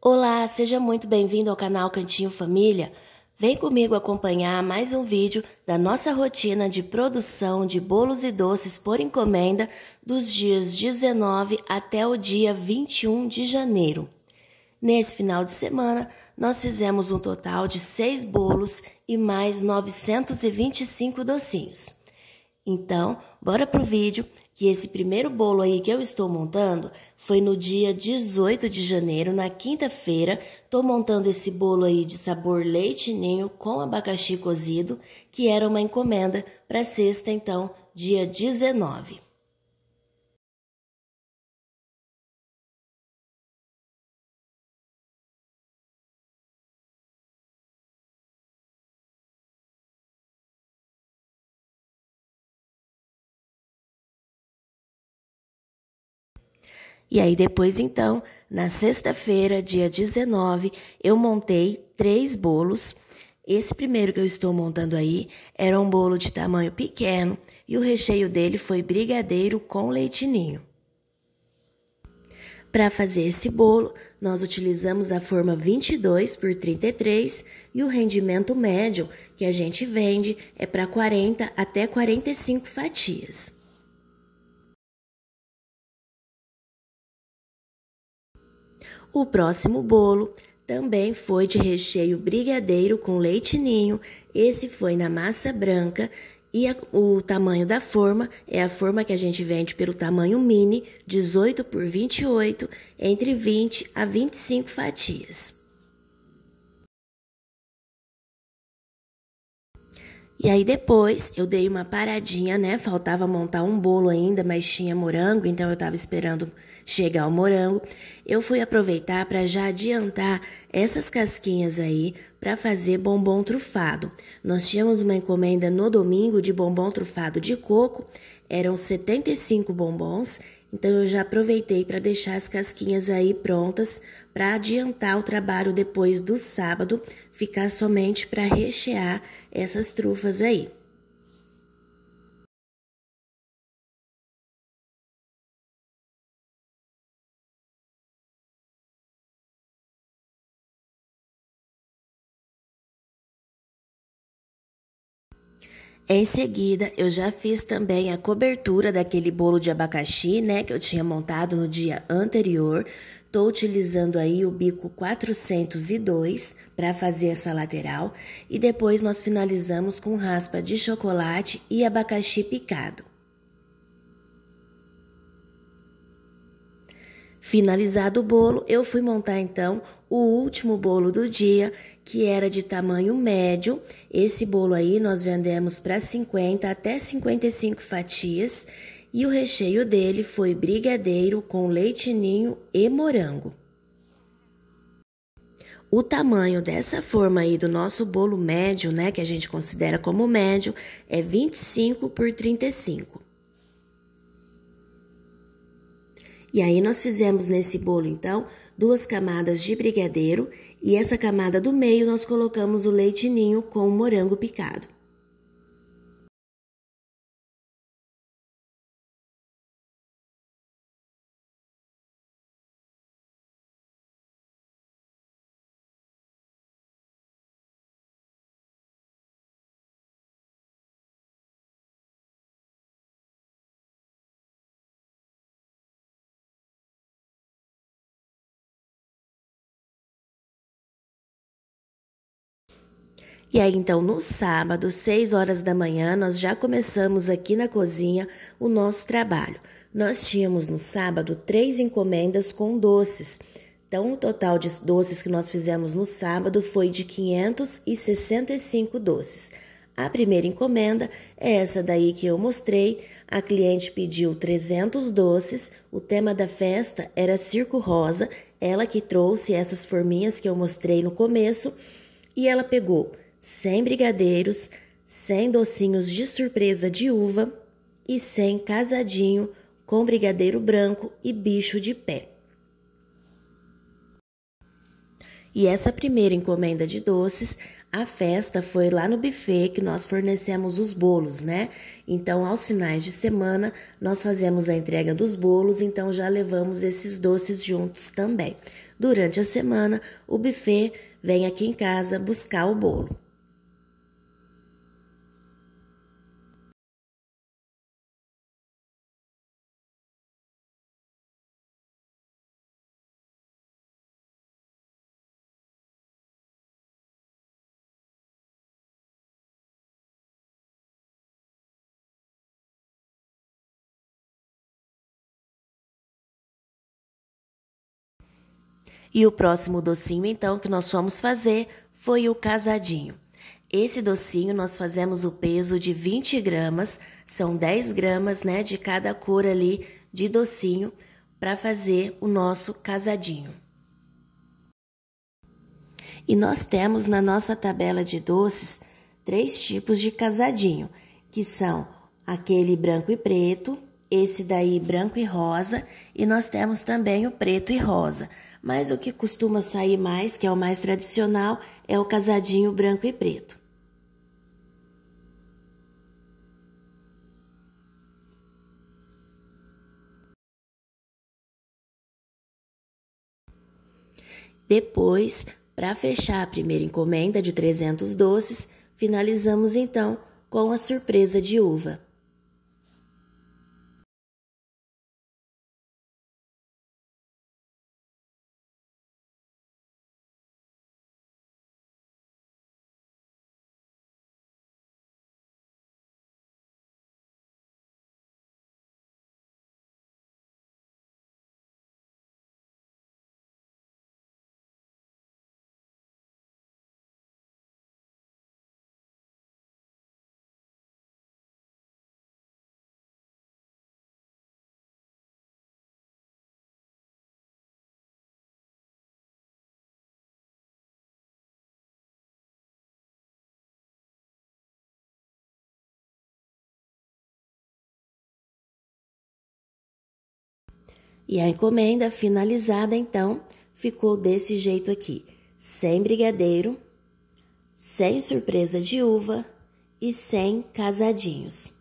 Olá, seja muito bem-vindo ao canal Cantinho Família. Vem comigo acompanhar mais um vídeo da nossa rotina de produção de bolos e doces por encomenda dos dias 19 até o dia 21 de janeiro. Nesse final de semana, nós fizemos um total de 6 bolos e mais 925 docinhos. Então, bora pro vídeo que esse primeiro bolo aí que eu estou montando foi no dia 18 de janeiro, na quinta-feira. estou montando esse bolo aí de sabor leite ninho com abacaxi cozido, que era uma encomenda para sexta, então, dia 19. E aí depois então, na sexta-feira, dia 19, eu montei três bolos. Esse primeiro que eu estou montando aí era um bolo de tamanho pequeno e o recheio dele foi brigadeiro com leitinho. Para fazer esse bolo, nós utilizamos a forma 22 por 33 e o rendimento médio que a gente vende é para 40 até 45 fatias. O próximo bolo também foi de recheio brigadeiro com leite ninho. Esse foi na massa branca e a, o tamanho da forma é a forma que a gente vende pelo tamanho mini, 18 por 28, entre 20 a 25 fatias. E aí depois eu dei uma paradinha, né? Faltava montar um bolo ainda, mas tinha morango, então eu estava esperando Chega ao morango, eu fui aproveitar para já adiantar essas casquinhas aí para fazer bombom trufado. Nós tínhamos uma encomenda no domingo de bombom trufado de coco, eram 75 bombons, então eu já aproveitei para deixar as casquinhas aí prontas para adiantar o trabalho depois do sábado, ficar somente para rechear essas trufas aí. Em seguida, eu já fiz também a cobertura daquele bolo de abacaxi, né, que eu tinha montado no dia anterior. Tô utilizando aí o bico 402 para fazer essa lateral e depois nós finalizamos com raspa de chocolate e abacaxi picado. Finalizado o bolo, eu fui montar então o último bolo do dia, que era de tamanho médio. Esse bolo aí nós vendemos para 50 até 55 fatias e o recheio dele foi brigadeiro com leitinho e morango. O tamanho dessa forma aí do nosso bolo médio, né, que a gente considera como médio, é 25 por 35. E aí nós fizemos nesse bolo, então, duas camadas de brigadeiro e essa camada do meio nós colocamos o leite ninho com o morango picado. E aí então no sábado, 6 horas da manhã, nós já começamos aqui na cozinha o nosso trabalho. Nós tínhamos no sábado três encomendas com doces. Então, o total de doces que nós fizemos no sábado foi de 565 doces. A primeira encomenda é essa daí que eu mostrei. A cliente pediu 300 doces. O tema da festa era circo rosa. Ela que trouxe essas forminhas que eu mostrei no começo e ela pegou sem brigadeiros, sem docinhos de surpresa de uva e sem casadinho com brigadeiro branco e bicho de pé. E essa primeira encomenda de doces, a festa foi lá no buffet que nós fornecemos os bolos, né? Então, aos finais de semana, nós fazemos a entrega dos bolos, então já levamos esses doces juntos também. Durante a semana, o buffet vem aqui em casa buscar o bolo. E o próximo docinho, então, que nós fomos fazer foi o casadinho. Esse docinho nós fazemos o peso de 20 gramas, são 10 gramas né, de cada cor ali de docinho para fazer o nosso casadinho. E nós temos na nossa tabela de doces três tipos de casadinho, que são aquele branco e preto, esse daí branco e rosa, e nós temos também o preto e rosa. Mas o que costuma sair mais, que é o mais tradicional, é o casadinho branco e preto. Depois, para fechar a primeira encomenda de 300 doces, finalizamos então com a surpresa de uva. E a encomenda finalizada, então, ficou desse jeito aqui: sem brigadeiro, sem surpresa de uva e sem casadinhos.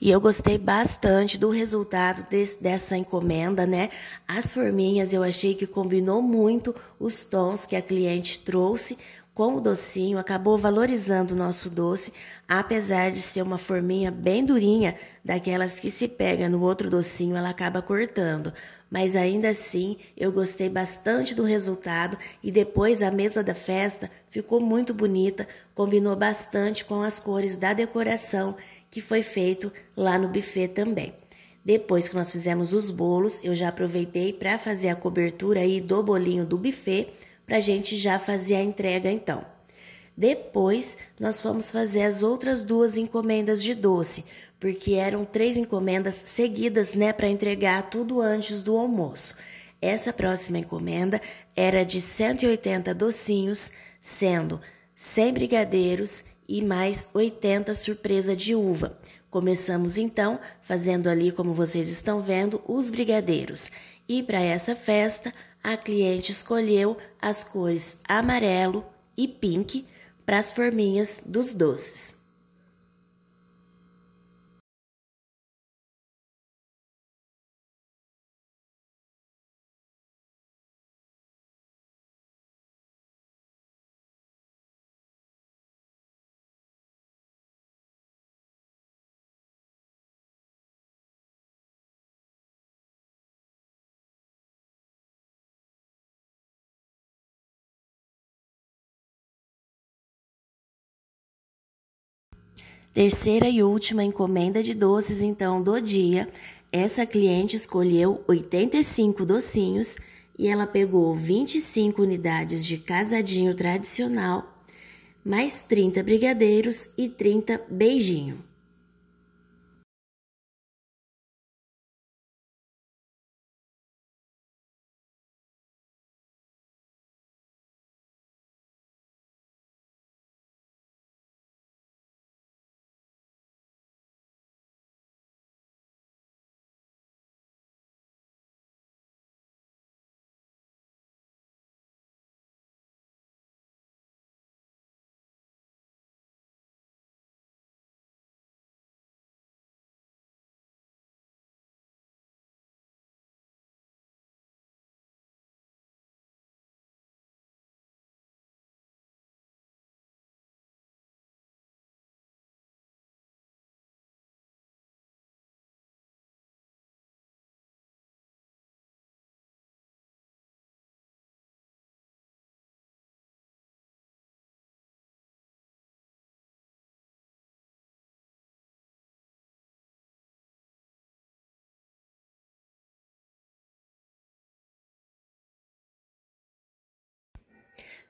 E eu gostei bastante do resultado desse, dessa encomenda, né? As forminhas eu achei que combinou muito os tons que a cliente trouxe, com o docinho, acabou valorizando o nosso doce, apesar de ser uma forminha bem durinha, daquelas que se pega no outro docinho, ela acaba cortando. Mas ainda assim, eu gostei bastante do resultado e depois a mesa da festa ficou muito bonita, combinou bastante com as cores da decoração que foi feito lá no buffet também. Depois que nós fizemos os bolos, eu já aproveitei para fazer a cobertura aí do bolinho do buffet para a gente já fazer a entrega então. Depois, nós fomos fazer as outras duas encomendas de doce, porque eram três encomendas seguidas, né, para entregar tudo antes do almoço. Essa próxima encomenda era de 180 docinhos, sendo 100 brigadeiros e mais 80 surpresa de uva. Começamos então fazendo ali, como vocês estão vendo, os brigadeiros. E para essa festa, a cliente escolheu as cores amarelo e pink para as forminhas dos doces. Terceira e última encomenda de doces, então, do dia. Essa cliente escolheu 85 docinhos e ela pegou 25 unidades de casadinho tradicional, mais 30 brigadeiros e 30 beijinho.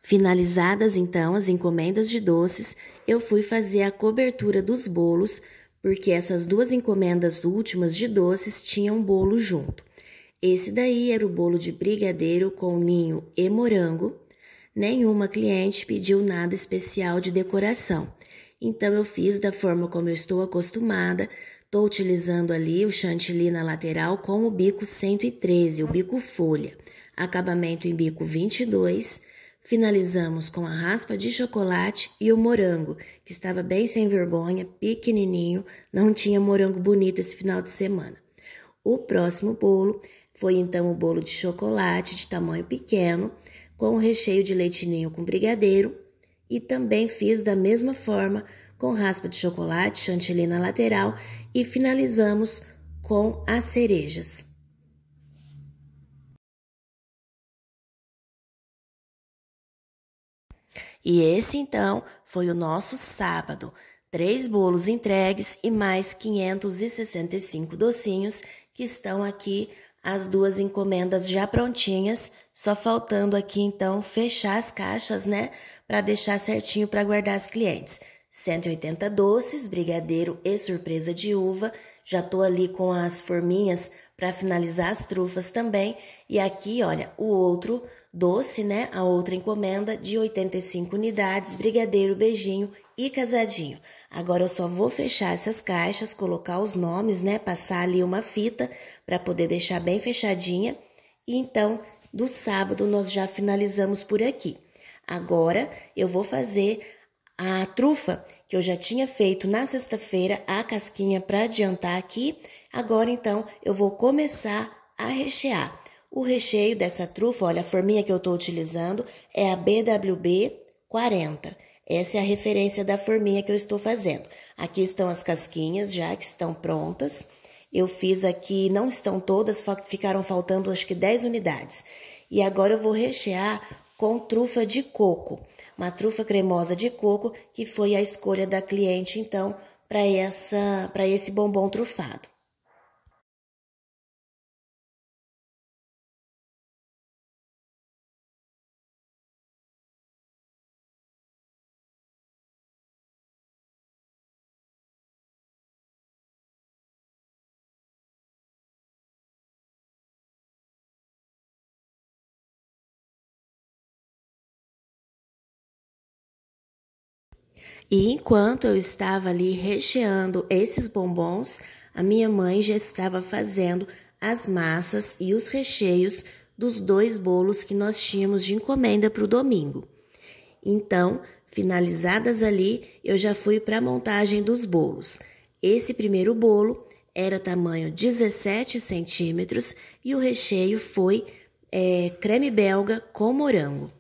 Finalizadas então as encomendas de doces, eu fui fazer a cobertura dos bolos, porque essas duas encomendas últimas de doces tinham bolo junto. Esse daí era o bolo de brigadeiro com ninho e morango. Nenhuma cliente pediu nada especial de decoração. Então eu fiz da forma como eu estou acostumada, Estou utilizando ali o chantilly na lateral com o bico 113, o bico folha, acabamento em bico 22, Finalizamos com a raspa de chocolate e o morango, que estava bem sem vergonha, pequenininho, não tinha morango bonito esse final de semana. O próximo bolo foi então o bolo de chocolate de tamanho pequeno, com recheio de leitinho com brigadeiro, e também fiz da mesma forma, com raspa de chocolate, chantilly na lateral e finalizamos com as cerejas. E esse então foi o nosso sábado. Três bolos entregues e mais 565 docinhos que estão aqui, as duas encomendas já prontinhas, só faltando aqui então fechar as caixas, né, para deixar certinho para guardar as clientes. 180 doces, brigadeiro e surpresa de uva. Já tô ali com as forminhas para finalizar as trufas também. E aqui, olha, o outro Doce, né? A outra encomenda de 85 unidades, brigadeiro, beijinho e casadinho. Agora eu só vou fechar essas caixas, colocar os nomes, né? Passar ali uma fita para poder deixar bem fechadinha. E então, do sábado nós já finalizamos por aqui. Agora eu vou fazer a trufa que eu já tinha feito na sexta-feira, a casquinha para adiantar aqui. Agora então eu vou começar a rechear. O recheio dessa trufa, olha, a forminha que eu estou utilizando é a BWB 40. Essa é a referência da forminha que eu estou fazendo. Aqui estão as casquinhas já que estão prontas. Eu fiz aqui, não estão todas, ficaram faltando acho que 10 unidades. E agora eu vou rechear com trufa de coco, uma trufa cremosa de coco, que foi a escolha da cliente então para essa para esse bombom trufado. E enquanto eu estava ali recheando esses bombons, a minha mãe já estava fazendo as massas e os recheios dos dois bolos que nós tínhamos de encomenda para o domingo. Então, finalizadas ali, eu já fui para a montagem dos bolos. Esse primeiro bolo era tamanho 17 centímetros e o recheio foi é, creme belga com morango.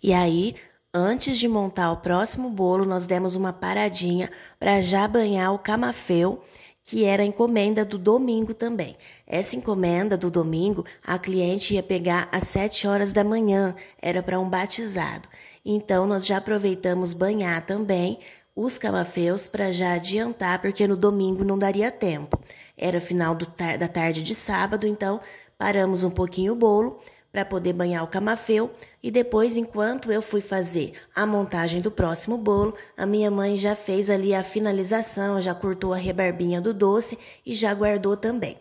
E aí, antes de montar o próximo bolo, nós demos uma paradinha para já banhar o camafeu, que era a encomenda do domingo também. Essa encomenda do domingo, a cliente ia pegar às 7 horas da manhã, era para um batizado. Então, nós já aproveitamos banhar também os camafeus para já adiantar, porque no domingo não daria tempo. Era final tar da tarde de sábado, então paramos um pouquinho o bolo, para poder banhar o camafeu e depois, enquanto eu fui fazer a montagem do próximo bolo, a minha mãe já fez ali a finalização, já cortou a rebarbinha do doce e já guardou também.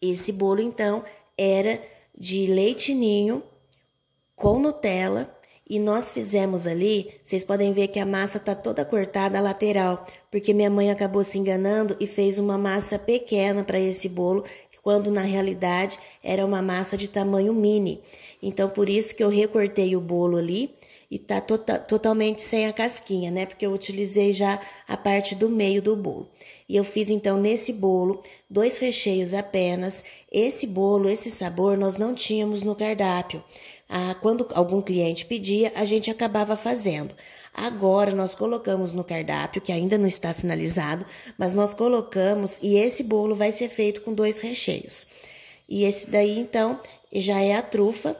Esse bolo então era de leite ninho com Nutella e nós fizemos ali, vocês podem ver que a massa tá toda cortada lateral, porque minha mãe acabou se enganando e fez uma massa pequena para esse bolo quando na realidade era uma massa de tamanho mini. Então por isso que eu recortei o bolo ali e tá to tota-, totalmente sem a casquinha, né? Porque eu utilizei já a parte do meio do bolo. E eu fiz então nesse bolo dois recheios apenas. Esse bolo, esse sabor nós não tínhamos no cardápio. Ah, quando algum cliente pedia, a gente acabava fazendo. Agora nós colocamos no cardápio, que ainda não está finalizado, mas nós colocamos e esse bolo vai ser feito com dois recheios. E esse daí então já é a trufa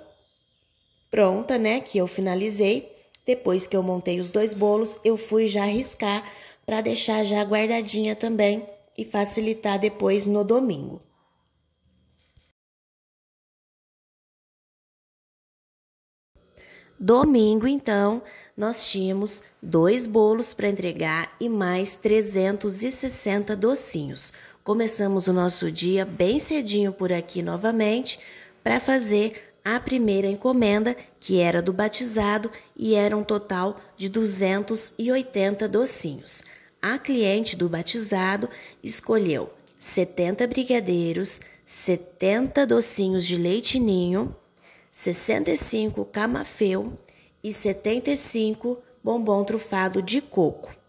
pronta, né, que eu finalizei. Depois que eu montei os dois bolos, eu fui já riscar para deixar já guardadinha também e facilitar depois no domingo. Domingo, então, nós tínhamos dois bolos para entregar e mais 360 docinhos. Começamos o nosso dia bem cedinho por aqui novamente para fazer a primeira encomenda, que era do batizado e era um total de 280 docinhos. A cliente do batizado escolheu 70 brigadeiros, 70 docinhos de leite ninho, 65 camafeu e 75 bombom trufado de coco.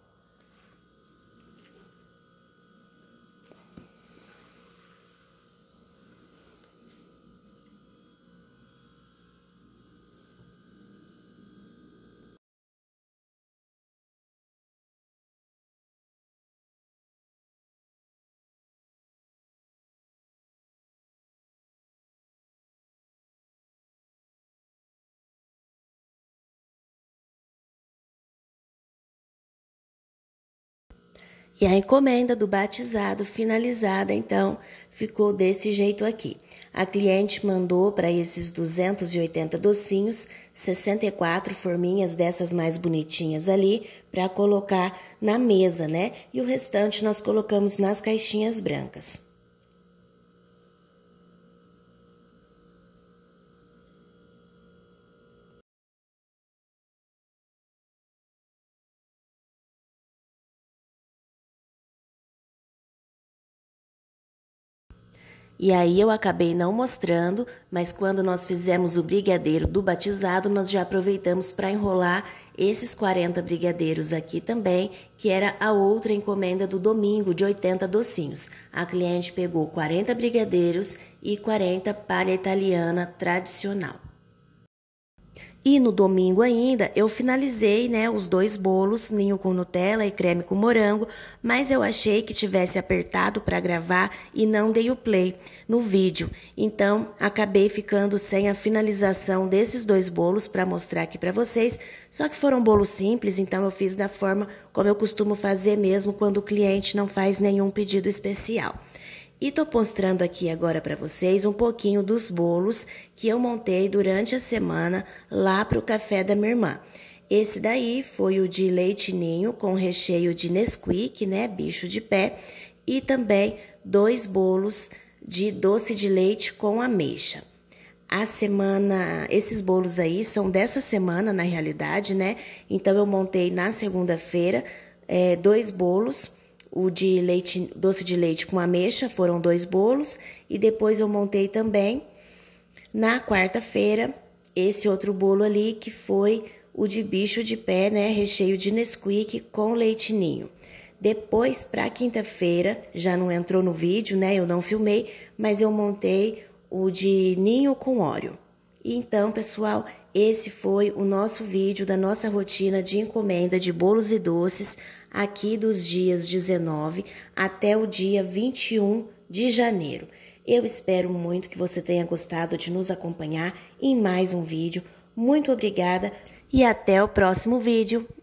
E a encomenda do batizado finalizada, então, ficou desse jeito aqui. A cliente mandou para esses 280 docinhos 64 forminhas dessas mais bonitinhas ali para colocar na mesa, né? E o restante nós colocamos nas caixinhas brancas. E aí eu acabei não mostrando, mas quando nós fizemos o brigadeiro do batizado, nós já aproveitamos para enrolar esses 40 brigadeiros aqui também, que era a outra encomenda do domingo de 80 docinhos. A cliente pegou 40 brigadeiros e 40 palha italiana tradicional. E no domingo ainda eu finalizei, né, os dois bolos, ninho com Nutella e creme com morango, mas eu achei que tivesse apertado para gravar e não dei o play no vídeo. Então, acabei ficando sem a finalização desses dois bolos para mostrar aqui para vocês. Só que foram bolos simples, então eu fiz da forma como eu costumo fazer mesmo quando o cliente não faz nenhum pedido especial. E tô mostrando aqui agora para vocês um pouquinho dos bolos que eu montei durante a semana lá pro café da minha irmã. Esse daí foi o de leite ninho com recheio de Nesquik, né, bicho de pé, e também dois bolos de doce de leite com ameixa. A semana, esses bolos aí são dessa semana na realidade, né? Então eu montei na segunda-feira é, dois bolos o de leite, doce de leite com ameixa, foram dois bolos, e depois eu montei também na quarta-feira esse outro bolo ali que foi o de bicho de pé, né, recheio de Nesquik com leitinho. Depois, para quinta-feira, já não entrou no vídeo, né? Eu não filmei, mas eu montei o de ninho com óleo. Então, pessoal, esse foi o nosso vídeo da nossa rotina de encomenda de bolos e doces aqui dos dias 19 até o dia 21 de janeiro. Eu espero muito que você tenha gostado de nos acompanhar em mais um vídeo. Muito obrigada e até o próximo vídeo.